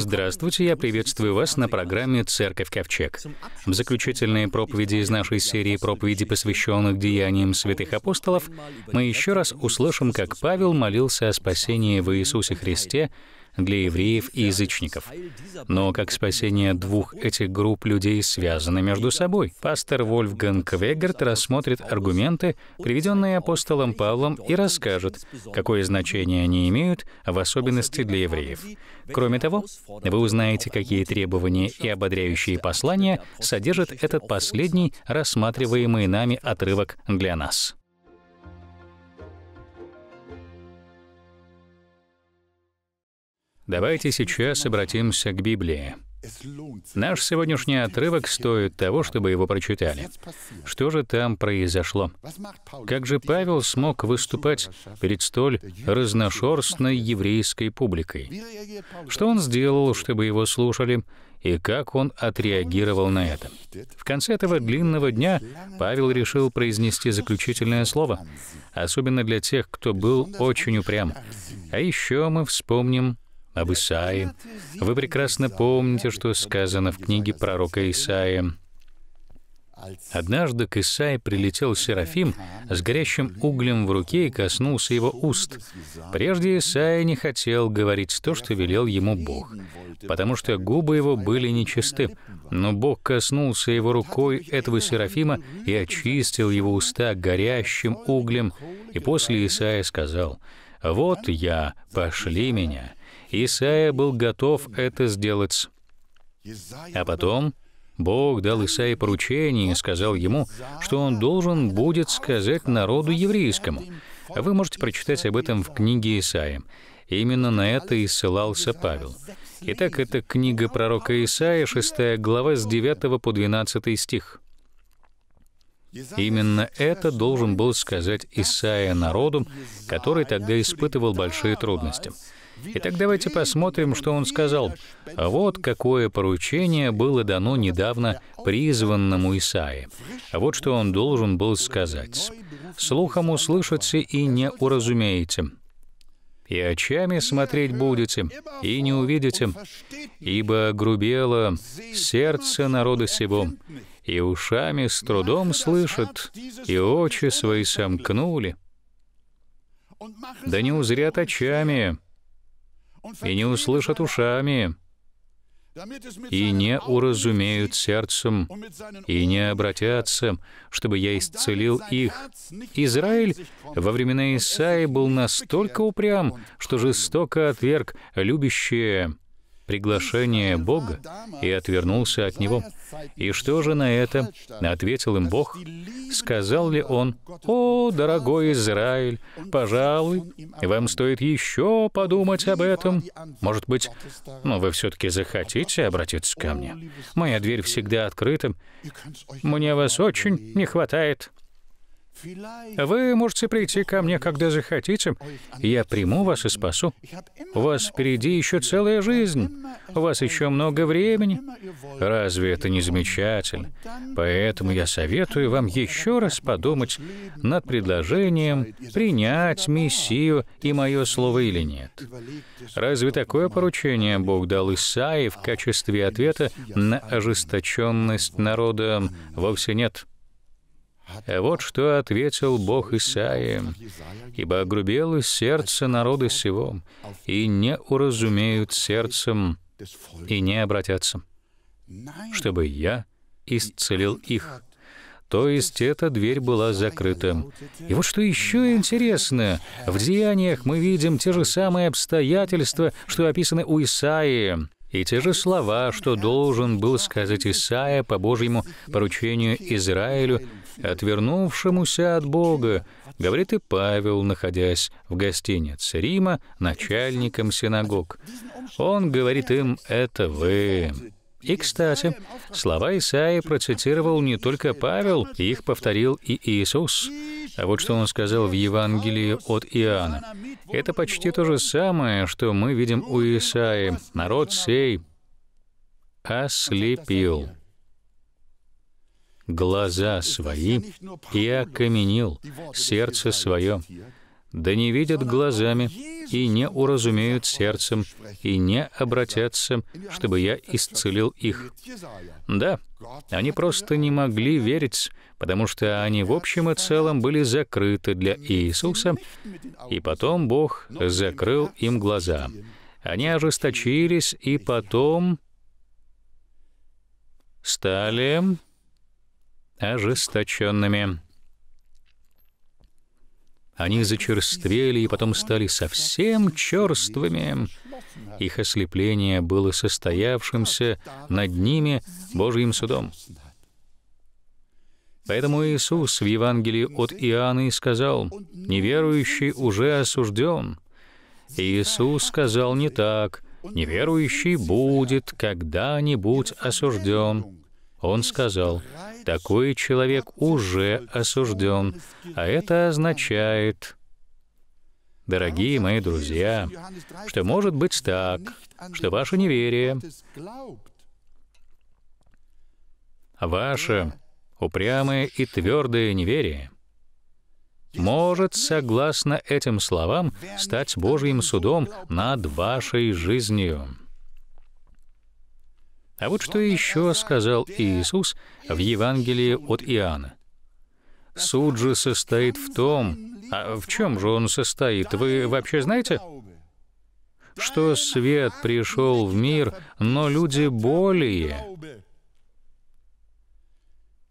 Здравствуйте, я приветствую вас на программе «Церковь Ковчег». В заключительные проповеди из нашей серии проповеди, посвященных деяниям святых апостолов, мы еще раз услышим, как Павел молился о спасении в Иисусе Христе для евреев и язычников. Но как спасение двух этих групп людей связано между собой? Пастор Вольфганг Вегарт рассмотрит аргументы, приведенные апостолом Павлом, и расскажет, какое значение они имеют, в особенности для евреев. Кроме того, вы узнаете, какие требования и ободряющие послания содержит этот последний рассматриваемый нами отрывок для нас. Давайте сейчас обратимся к Библии. Наш сегодняшний отрывок стоит того, чтобы его прочитали. Что же там произошло? Как же Павел смог выступать перед столь разношерстной еврейской публикой? Что он сделал, чтобы его слушали, и как он отреагировал на это? В конце этого длинного дня Павел решил произнести заключительное слово, особенно для тех, кто был очень упрям. А еще мы вспомним об Исаии. Вы прекрасно помните, что сказано в книге пророка Исаии. Однажды к Исаии прилетел Серафим с горящим углем в руке и коснулся его уст. Прежде Исаия не хотел говорить то, что велел ему Бог, потому что губы его были нечисты. Но Бог коснулся его рукой этого Серафима и очистил его уста горящим углем. И после Исаия сказал — «Вот я, пошли меня». Исаия был готов это сделать. А потом Бог дал Исаии поручение и сказал ему, что он должен будет сказать народу еврейскому. Вы можете прочитать об этом в книге Исаия. Именно на это и ссылался Павел. Итак, это книга пророка Исаия, 6 глава, с 9 по 12 стих. Именно это должен был сказать Исаия народу, который тогда испытывал большие трудности. Итак, давайте посмотрим, что он сказал. Вот какое поручение было дано недавно призванному Исаии. Вот что он должен был сказать. «Слухом услышите и не уразумеете» и очами смотреть будете, и не увидите, ибо грубело сердце народа сего, и ушами с трудом слышат, и очи свои сомкнули. Да не узрят очами, и не услышат ушами, и не уразумеют сердцем, и не обратятся, чтобы я исцелил их. Израиль во времена Исаи был настолько упрям, что жестоко отверг любящее приглашение Бога и отвернулся от него. И что же на это ответил им Бог? Сказал ли он, «О, дорогой Израиль, пожалуй, вам стоит еще подумать об этом. Может быть, но ну, вы все-таки захотите обратиться ко мне? Моя дверь всегда открыта. Мне вас очень не хватает». Вы можете прийти ко мне, когда захотите. Я приму вас и спасу. У вас впереди еще целая жизнь. У вас еще много времени. Разве это не замечательно? Поэтому я советую вам еще раз подумать над предложением принять Мессию и мое слово или нет. Разве такое поручение Бог дал Исаии в качестве ответа на ожесточенность народа? Вовсе нет. Вот что ответил Бог Исаии, «Ибо огрубело сердце народа сего, и не уразумеют сердцем, и не обратятся, чтобы я исцелил их». То есть эта дверь была закрыта. И вот что еще интересно, в деяниях мы видим те же самые обстоятельства, что описаны у Исаии и те же слова, что должен был сказать Исаия по Божьему поручению Израилю, отвернувшемуся от Бога, говорит и Павел, находясь в гостинице Рима начальником синагог. Он говорит им «это вы». И, кстати, слова Исаи процитировал не только Павел, их повторил и Иисус. А вот что он сказал в Евангелии от Иоанна. Это почти то же самое, что мы видим у Исаи. «Народ сей ослепил глаза свои и окаменил сердце свое» да не видят глазами, и не уразумеют сердцем, и не обратятся, чтобы я исцелил их». Да, они просто не могли верить, потому что они в общем и целом были закрыты для Иисуса, и потом Бог закрыл им глаза. Они ожесточились, и потом стали ожесточенными. Они зачерствели и потом стали совсем черствыми. Их ослепление было состоявшимся над ними Божьим судом. Поэтому Иисус в Евангелии от Иоанна и сказал, «Неверующий уже осужден». Иисус сказал не так, «Неверующий будет когда-нибудь осужден». Он сказал, «Такой человек уже осужден, а это означает...» Дорогие мои друзья, что может быть так, что ваше неверие, ваше упрямое и твердое неверие может, согласно этим словам, стать Божьим судом над вашей жизнью. А вот что еще сказал Иисус в Евангелии от Иоанна. Суд же состоит в том, а в чем же он состоит, вы вообще знаете? Что свет пришел в мир, но люди более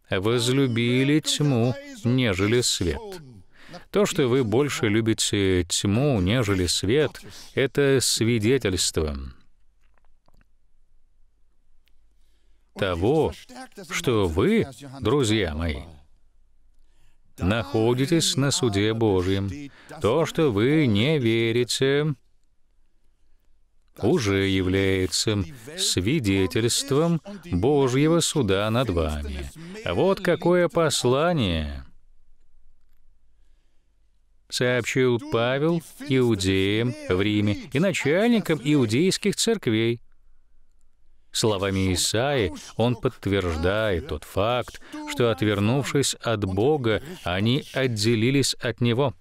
возлюбили тьму, нежели свет. То, что вы больше любите тьму, нежели свет, это свидетельство. того, что вы, друзья мои, находитесь на суде Божьем. То, что вы не верите, уже является свидетельством Божьего суда над вами. Вот какое послание сообщил Павел иудеям в Риме и начальникам иудейских церквей. Словами Исаи он подтверждает тот факт, что, отвернувшись от Бога, они отделились от Него.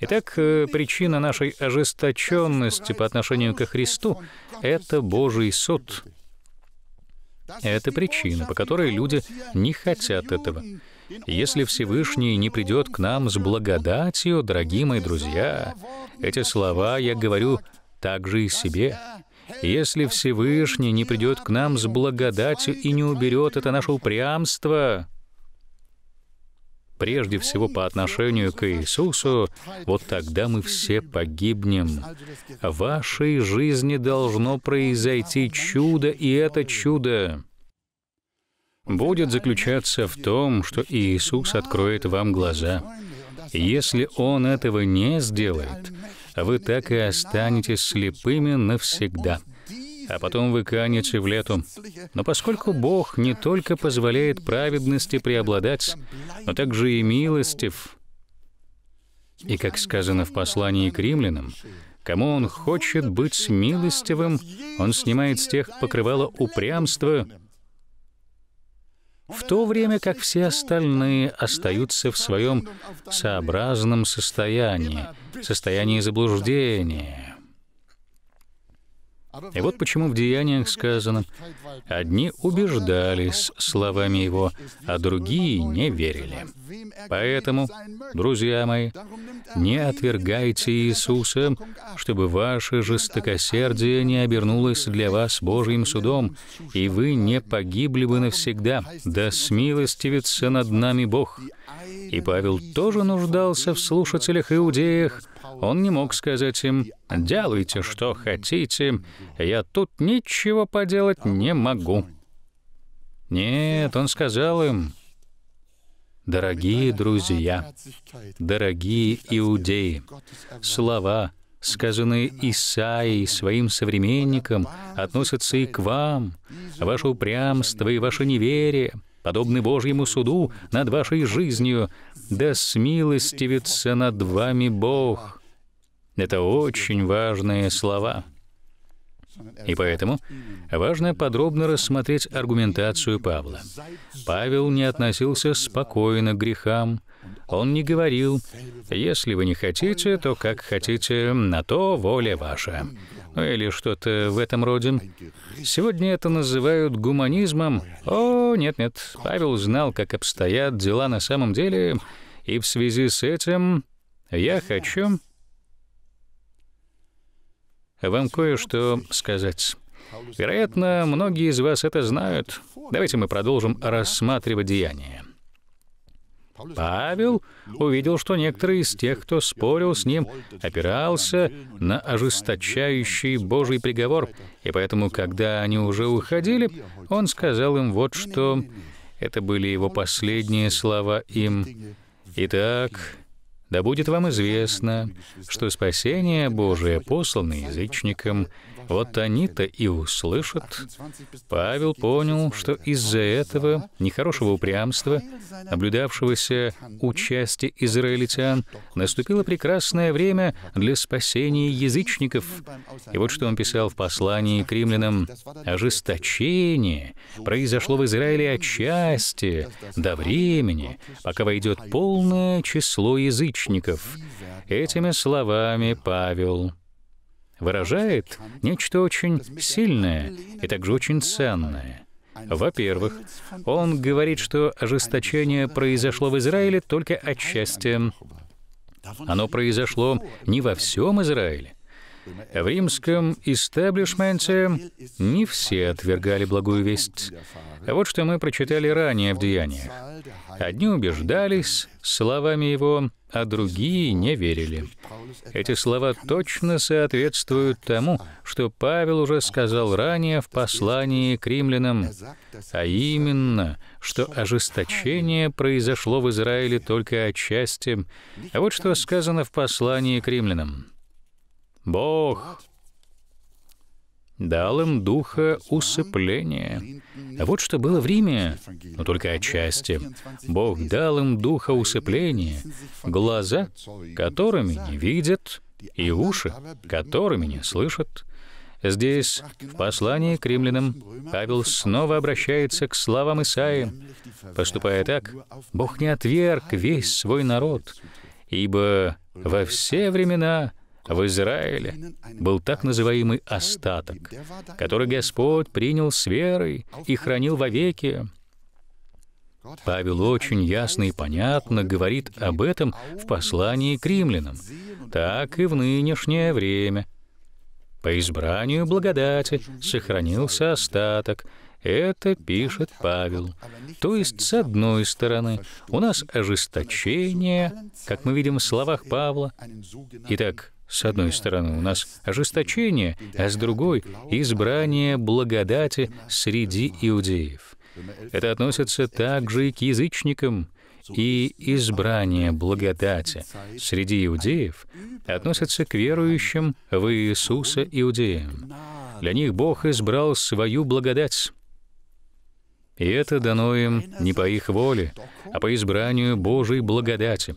Итак, э, причина нашей ожесточенности по отношению ко Христу — это Божий суд. Это причина, по которой люди не хотят этого. Если Всевышний не придет к нам с благодатью, дорогие мои друзья, эти слова я говорю также и себе если Всевышний не придет к нам с благодатью и не уберет это наше упрямство, прежде всего по отношению к Иисусу, вот тогда мы все погибнем. В вашей жизни должно произойти чудо, и это чудо будет заключаться в том, что Иисус откроет вам глаза. Если Он этого не сделает, вы так и останетесь слепыми навсегда. А потом вы канете в лету. Но поскольку Бог не только позволяет праведности преобладать, но также и милостив, и, как сказано в послании к римлянам, кому он хочет быть милостивым, он снимает с тех покрывало упрямства в то время как все остальные остаются в своем сообразном состоянии, состоянии заблуждения, и вот почему в деяниях сказано, «Одни убеждались словами его, а другие не верили». Поэтому, друзья мои, не отвергайте Иисуса, чтобы ваше жестокосердие не обернулось для вас Божьим судом, и вы не погибли бы навсегда, да смилостивится над нами Бог. И Павел тоже нуждался в слушателях-иудеях, он не мог сказать им «делайте, что хотите, я тут ничего поделать не могу». Нет, он сказал им «Дорогие друзья, дорогие иудеи, слова, сказанные Исаией своим современникам, относятся и к вам, ваше упрямство и ваше неверие» подобны Божьему суду над вашей жизнью, да смилостивится над вами Бог. Это очень важные слова. И поэтому важно подробно рассмотреть аргументацию Павла. Павел не относился спокойно к грехам. Он не говорил, «Если вы не хотите, то как хотите, на то воля ваша». Ну или что-то в этом роде. Сегодня это называют гуманизмом. О, нет-нет, Павел знал, как обстоят дела на самом деле, и в связи с этим я хочу вам кое-что сказать. Вероятно, многие из вас это знают. Давайте мы продолжим рассматривать деяния. Павел увидел, что некоторые из тех, кто спорил с ним, опирался на ожесточающий Божий приговор, и поэтому, когда они уже уходили, он сказал им вот что. Это были его последние слова им. «Итак, да будет вам известно, что спасение Божие послано язычникам вот они-то и услышат. Павел понял, что из-за этого нехорошего упрямства, наблюдавшегося у части израильтян, наступило прекрасное время для спасения язычников. И вот что он писал в послании к римлянам. «Ожесточение произошло в Израиле отчасти, до времени, пока войдет полное число язычников». Этими словами Павел выражает нечто очень сильное и также очень ценное. Во-первых, он говорит, что ожесточение произошло в Израиле только отчасти. Оно произошло не во всем Израиле. В римском истеблишменте не все отвергали благую весть. Вот что мы прочитали ранее в Деяниях. Одни убеждались словами его а другие не верили. Эти слова точно соответствуют тому, что Павел уже сказал ранее в послании к римлянам, а именно, что ожесточение произошло в Израиле только отчасти, а вот что сказано в послании к римлянам. «Бог дал им духа усыпления. А вот что было в Риме, но только отчасти. Бог дал им духа усыпления, глаза, которыми не видят, и уши, которыми не слышат. Здесь, в послании к римлянам, Павел снова обращается к словам Исаи. Поступая так, Бог не отверг весь свой народ, ибо во все времена — в Израиле был так называемый остаток, который Господь принял с верой и хранил вовеки. Павел очень ясно и понятно говорит об этом в послании к римлянам, так и в нынешнее время. По избранию благодати сохранился остаток, это пишет Павел. То есть, с одной стороны, у нас ожесточение, как мы видим в словах Павла. Итак, с одной стороны, у нас ожесточение, а с другой — избрание благодати среди иудеев. Это относится также и к язычникам, и избрание благодати среди иудеев относится к верующим в Иисуса иудеям. Для них Бог избрал свою благодать. И это дано им не по их воле, а по избранию Божьей благодати.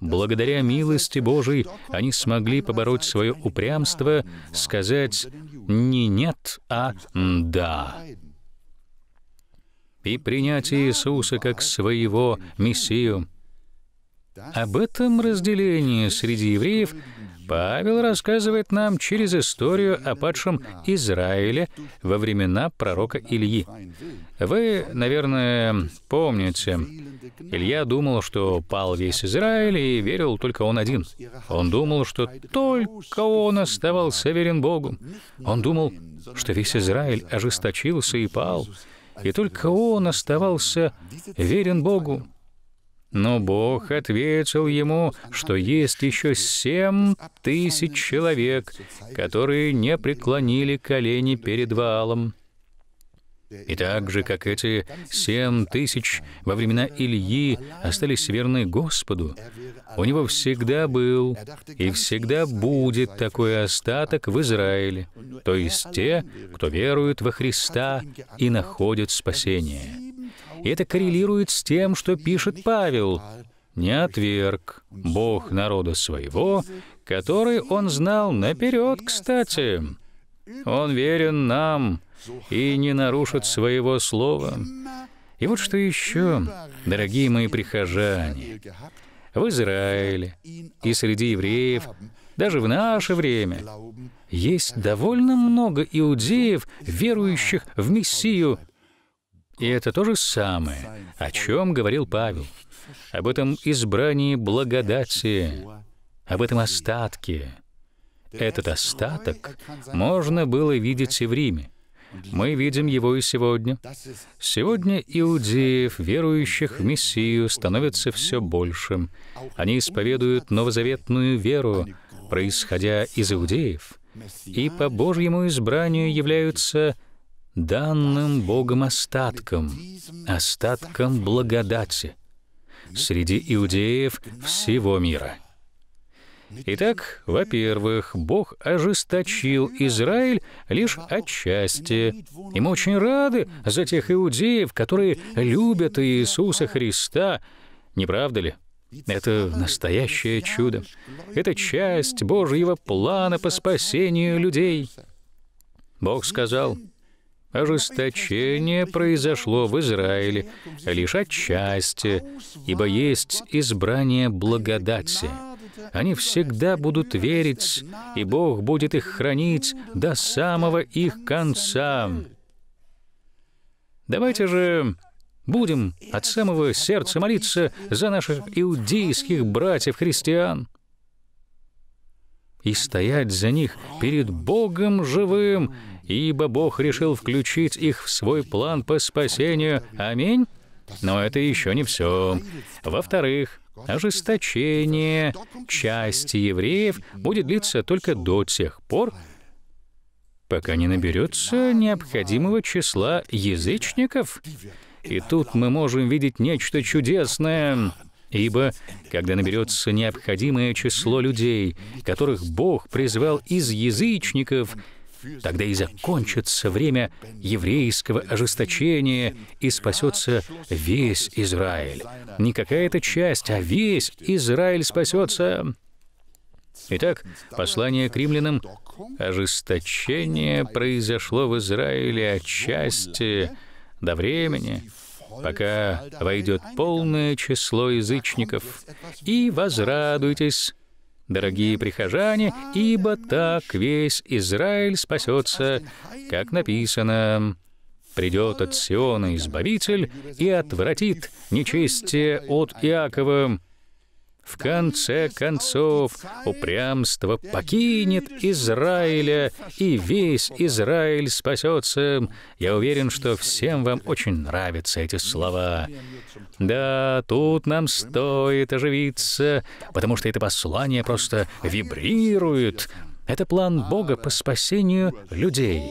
Благодаря милости Божией они смогли побороть свое упрямство, сказать не «нет», а «да» и принять Иисуса как своего Мессию. Об этом разделении среди евреев Павел рассказывает нам через историю о падшем Израиле во времена пророка Ильи. Вы, наверное, помните, Илья думал, что пал весь Израиль, и верил только он один. Он думал, что только он оставался верен Богу. Он думал, что весь Израиль ожесточился и пал, и только он оставался верен Богу. Но Бог ответил ему, что есть еще семь тысяч человек, которые не преклонили колени перед Ваалом. И так же, как эти семь тысяч во времена Ильи остались верны Господу, у него всегда был и всегда будет такой остаток в Израиле, то есть те, кто верует во Христа и находят спасение. И это коррелирует с тем, что пишет Павел. «Не отверг Бог народа своего, который он знал наперед, кстати. Он верен нам, и не нарушит своего слова. И вот что еще, дорогие мои прихожане, в Израиле и среди евреев, даже в наше время, есть довольно много иудеев, верующих в Мессию. И это то же самое, о чем говорил Павел, об этом избрании благодати, об этом остатке. Этот остаток можно было видеть и в Риме. Мы видим его и сегодня. Сегодня иудеев, верующих в Мессию, становится все больше. Они исповедуют новозаветную веру, происходя из иудеев, и по Божьему избранию являются данным Богом остатком, остатком благодати среди иудеев всего мира. Итак, во-первых, Бог ожесточил Израиль лишь отчасти. И мы очень рады за тех иудеев, которые любят Иисуса Христа. Не правда ли? Это настоящее чудо. Это часть Божьего плана по спасению людей. Бог сказал, Ожесточение произошло в Израиле лишь отчасти, ибо есть избрание благодати. Они всегда будут верить, и Бог будет их хранить до самого их конца. Давайте же будем от самого сердца молиться за наших иудейских братьев-христиан и стоять за них перед Богом живым, ибо Бог решил включить их в свой план по спасению. Аминь. Но это еще не все. Во-вторых, ожесточение части евреев будет длиться только до тех пор, пока не наберется необходимого числа язычников. И тут мы можем видеть нечто чудесное. Ибо, когда наберется необходимое число людей, которых Бог призвал из язычников, Тогда и закончится время еврейского ожесточения, и спасется весь Израиль. Не какая-то часть, а весь Израиль спасется. Итак, послание к римлянам «Ожесточение произошло в Израиле отчасти до времени, пока войдет полное число язычников, и возрадуйтесь, дорогие прихожане, ибо так весь Израиль спасется, как написано, «Придет от Сиона Избавитель и отвратит нечестие от Иакова, в конце концов, упрямство покинет Израиля, и весь Израиль спасется. Я уверен, что всем вам очень нравятся эти слова. Да, тут нам стоит оживиться, потому что это послание просто вибрирует. Это план Бога по спасению людей.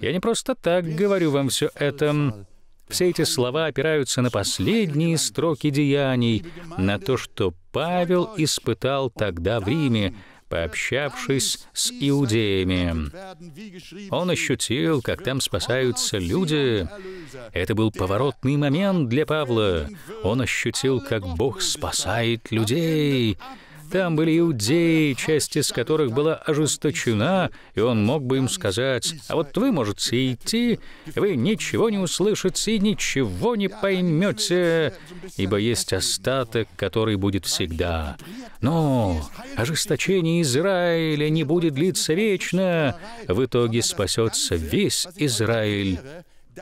Я не просто так говорю вам все это. Все эти слова опираются на последние строки деяний, на то, что Павел испытал тогда в Риме, пообщавшись с иудеями. Он ощутил, как там спасаются люди. Это был поворотный момент для Павла. Он ощутил, как Бог спасает людей. Там были иудеи, часть из которых была ожесточена, и он мог бы им сказать, «А вот вы можете идти, вы ничего не услышите, и ничего не поймете, ибо есть остаток, который будет всегда». Но ожесточение Израиля не будет длиться вечно, в итоге спасется весь Израиль.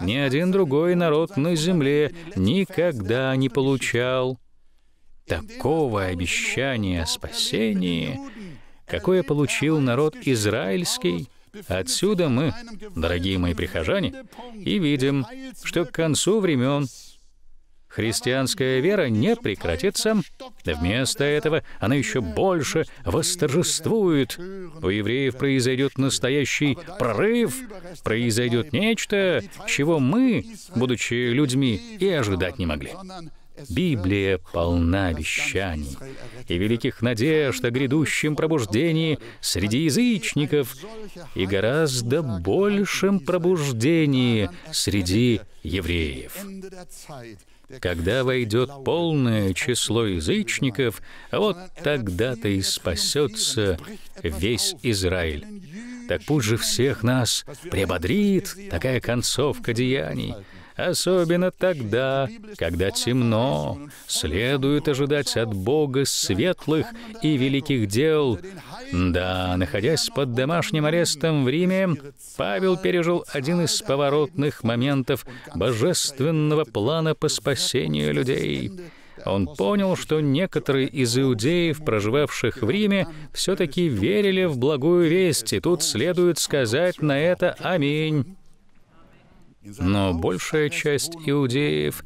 Ни один другой народ на земле никогда не получал такого обещания спасения, какое получил народ израильский, отсюда мы, дорогие мои прихожане, и видим, что к концу времен христианская вера не прекратится, вместо этого она еще больше восторжествует. У евреев произойдет настоящий прорыв, произойдет нечто, чего мы, будучи людьми, и ожидать не могли. Библия полна обещаний и великих надежд о грядущем пробуждении среди язычников и гораздо большем пробуждении среди евреев. Когда войдет полное число язычников, вот тогда-то и спасется весь Израиль. Так пусть же всех нас приободрит такая концовка деяний, особенно тогда, когда темно. Следует ожидать от Бога светлых и великих дел. Да, находясь под домашним арестом в Риме, Павел пережил один из поворотных моментов божественного плана по спасению людей. Он понял, что некоторые из иудеев, проживавших в Риме, все-таки верили в благую весть, и тут следует сказать на это «Аминь» но большая часть иудеев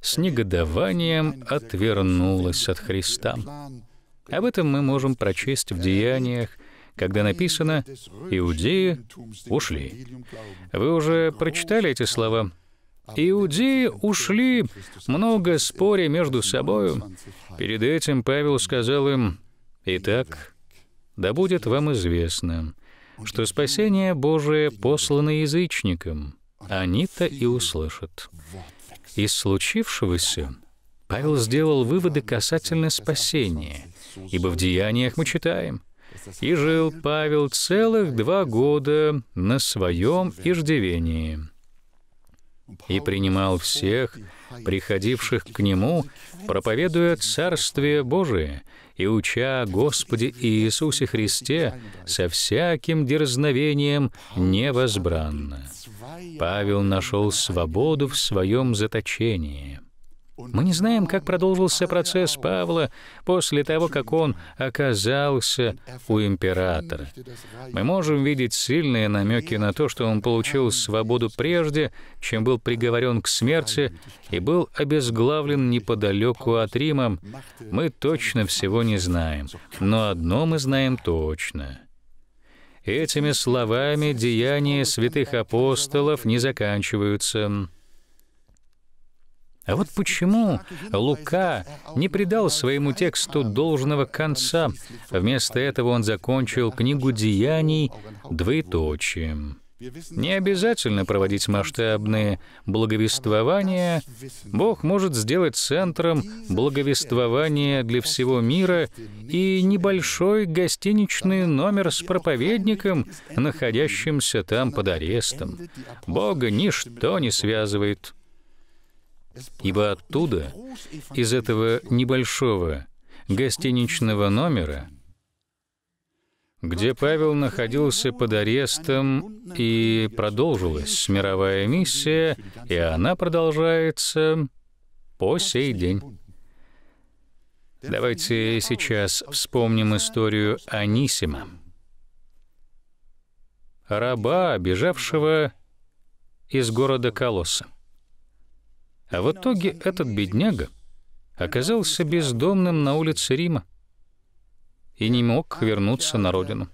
с негодованием отвернулась от Христа. Об этом мы можем прочесть в Деяниях, когда написано «Иудеи ушли». Вы уже прочитали эти слова? Иудеи ушли, много споря между собою. Перед этим Павел сказал им, «Итак, да будет вам известно, что спасение Божие послано язычникам, они-то и услышат. Из случившегося Павел сделал выводы касательно спасения, ибо в Деяниях мы читаем, «И жил Павел целых два года на своем иждивении» и принимал всех, приходивших к нему, проповедуя Царствие Божие и уча Господе Иисусе Христе со всяким дерзновением невозбранно. Павел нашел свободу в своем заточении — мы не знаем, как продолжился процесс Павла после того, как он оказался у императора. Мы можем видеть сильные намеки на то, что он получил свободу прежде, чем был приговорен к смерти и был обезглавлен неподалеку от Рима. Мы точно всего не знаем, но одно мы знаем точно — Этими словами деяния святых апостолов не заканчиваются. А вот почему Лука не придал своему тексту должного конца. Вместо этого он закончил книгу «Деяний» двоеточием. Не обязательно проводить масштабные благовествования. Бог может сделать центром благовествования для всего мира и небольшой гостиничный номер с проповедником, находящимся там под арестом. Бога ничто не связывает ибо оттуда, из этого небольшого гостиничного номера, где Павел находился под арестом, и продолжилась мировая миссия, и она продолжается по сей день. Давайте сейчас вспомним историю Анисима, раба, бежавшего из города Колосса. А в итоге этот бедняга оказался бездомным на улице Рима и не мог вернуться на родину.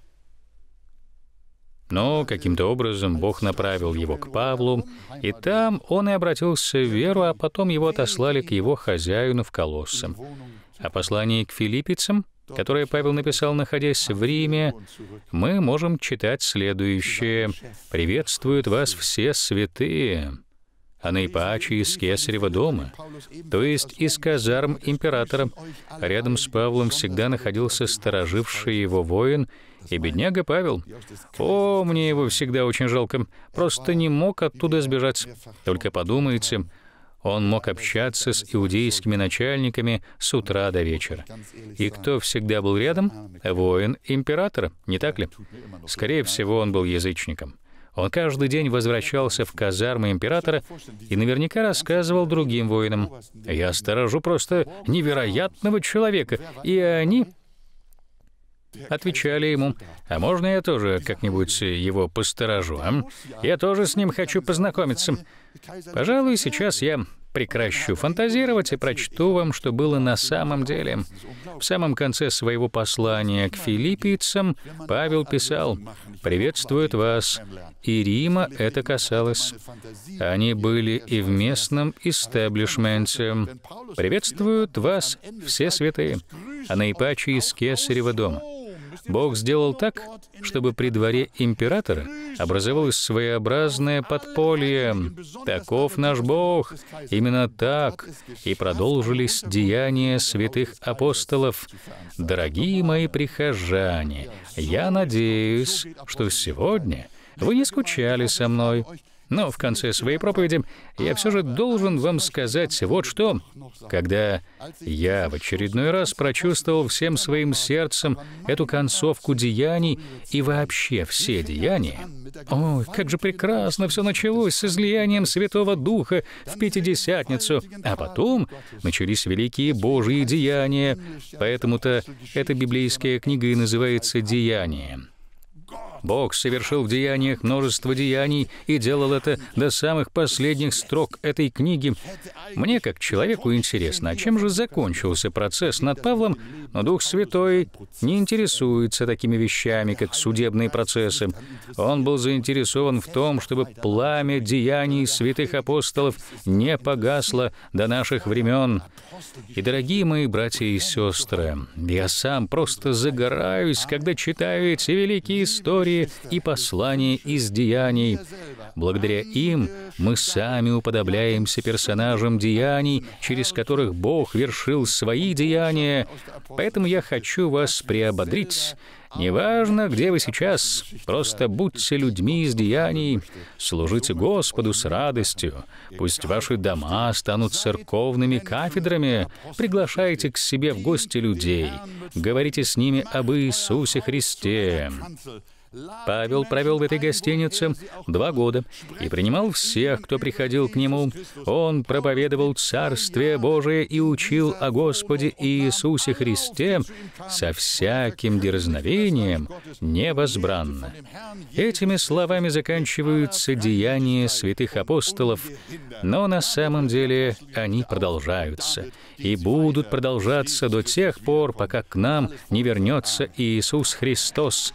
Но каким-то образом Бог направил его к Павлу, и там он и обратился в веру, а потом его отослали к его хозяину в Колоссе. О послании к филиппийцам, которое Павел написал, находясь в Риме, мы можем читать следующее. «Приветствуют вас все святые» а наипаче из Кесарева дома, то есть из казарм императора. Рядом с Павлом всегда находился стороживший его воин и бедняга Павел. О, мне его всегда очень жалко. Просто не мог оттуда сбежать. Только подумайте, он мог общаться с иудейскими начальниками с утра до вечера. И кто всегда был рядом? Воин императора, не так ли? Скорее всего, он был язычником. Он каждый день возвращался в казармы императора и наверняка рассказывал другим воинам. «Я сторожу просто невероятного человека», и они Отвечали ему, «А можно я тоже как-нибудь его посторожу, а? Я тоже с ним хочу познакомиться. Пожалуй, сейчас я прекращу фантазировать и прочту вам, что было на самом деле. В самом конце своего послания к филиппийцам Павел писал «Приветствует вас». И Рима это касалось. Они были и в местном истеблишменте. «Приветствуют вас все святые, а наипаче из Кесарева дома». Бог сделал так, чтобы при дворе императора образовалось своеобразное подполье. Таков наш Бог. Именно так и продолжились деяния святых апостолов. Дорогие мои прихожане, я надеюсь, что сегодня вы не скучали со мной. Но в конце своей проповеди я все же должен вам сказать вот что. Когда я в очередной раз прочувствовал всем своим сердцем эту концовку деяний и вообще все деяния, о, как же прекрасно все началось с излиянием Святого Духа в Пятидесятницу, а потом начались великие Божьи деяния, поэтому-то эта библейская книга и называется «Деянием». Бог совершил в деяниях множество деяний и делал это до самых последних строк этой книги. Мне, как человеку, интересно, а чем же закончился процесс над Павлом, но Дух Святой не интересуется такими вещами, как судебные процессы. Он был заинтересован в том, чтобы пламя деяний святых апостолов не погасло до наших времен. И, дорогие мои братья и сестры, я сам просто загораюсь, когда читаю эти великие истории, истории и послания из деяний. Благодаря им мы сами уподобляемся персонажам деяний, через которых Бог вершил свои деяния. Поэтому я хочу вас приободрить. Неважно, где вы сейчас, просто будьте людьми из деяний, служите Господу с радостью. Пусть ваши дома станут церковными кафедрами, приглашайте к себе в гости людей, говорите с ними об Иисусе Христе. Павел провел в этой гостинице два года и принимал всех, кто приходил к нему. Он проповедовал Царствие Божие и учил о Господе Иисусе Христе со всяким дерзновением невозбранно. Этими словами заканчиваются деяния святых апостолов, но на самом деле они продолжаются и будут продолжаться до тех пор, пока к нам не вернется Иисус Христос,